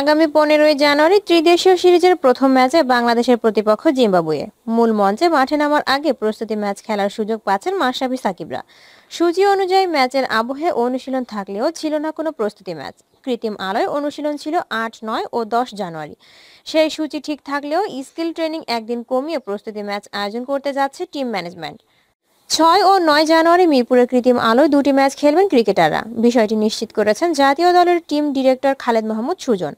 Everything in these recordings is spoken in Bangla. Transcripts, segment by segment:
আগামী পনেরোই জানুয়ারি ত্রিদেশীয় সিরিজের প্রথম ম্যাচে বাংলাদেশের প্রতিপক্ষ জিম্বাবুয়ে মূল মঞ্চে মাঠে নামার আগে প্রস্তুতি ম্যাচ খেলার সুযোগ পাচ্ছেন মাসাবি সাকিবরা সূচি অনুযায়ী ম্যাচের আবহে অনুশীলন থাকলেও ছিল না কোনো প্রস্তুতি ম্যাচ কৃত্রিম আলোয় অনুশীলন ছিল আট নয় ও দশ জানুয়ারি সেই সূচি ঠিক থাকলেও স্কিল ট্রেনিং একদিন কমিয়ে প্রস্তুতি ম্যাচ আয়োজন করতে যাচ্ছে টিম ম্যানেজমেন্ট ছয় ও নয় জানুয়ারি মিরপুরের কৃত্রিম আলোয় দুটি ম্যাচ খেলবেন ক্রিকেটাররা বিষয়টি নিশ্চিত করেছেন জাতীয় দলের টিম ডিরেক্টর খালেদ মাহমুদ সুজন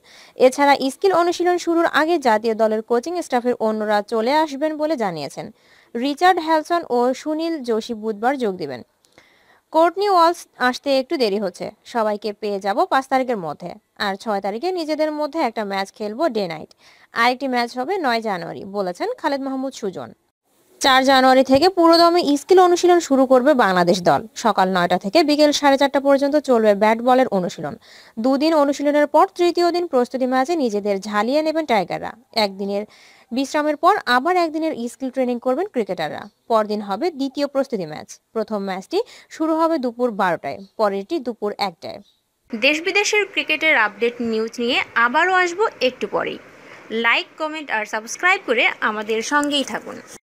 এছাড়া স্কিল অনুশীলন শুরুর আগে জাতীয় দলের কোচিং স্টাফের অন্যরা চলে আসবেন বলে জানিয়েছেন রিচার্ড হ্যালসন ও সুনীল যোশী বুধবার যোগ দেবেন কোর্টনি ওয়ালস আসতে একটু দেরি হচ্ছে সবাইকে পেয়ে যাব পাঁচ তারিখের মধ্যে আর ছয় তারিখে নিজেদের মধ্যে একটা ম্যাচ খেলবো ডে নাইট আরেকটি ম্যাচ হবে নয় জানুয়ারি বলেছেন খালেদ মাহমুদ সুজন চার জানুয়ারি থেকে পুরোদমে স্কিল অনুশীলন শুরু করবে বাংলাদেশ দল সকাল নয়টা থেকে বিকেল সাড়ে চারটা পর্যন্ত চলবে ব্যাট বলের অনুশীলন দুদিন অনুশীলনের পর তৃতীয় দিন প্রস্তুতি ম্যাচে নিজেদের ঝালিয়ে নেবেন টাইগাররা একদিনের বিশ্রামের পর আবার একদিনের স্কিল ট্রেনিং করবেন ক্রিকেটাররা পরদিন হবে দ্বিতীয় প্রস্তুতি ম্যাচ প্রথম ম্যাচটি শুরু হবে দুপুর বারোটায় পরেরটি দুপুর একটায় দেশ বিদেশের ক্রিকেটের আপডেট নিউজ নিয়ে আবারও আসবো একটু পরেই লাইক কমেন্ট আর সাবস্ক্রাইব করে আমাদের সঙ্গেই থাকুন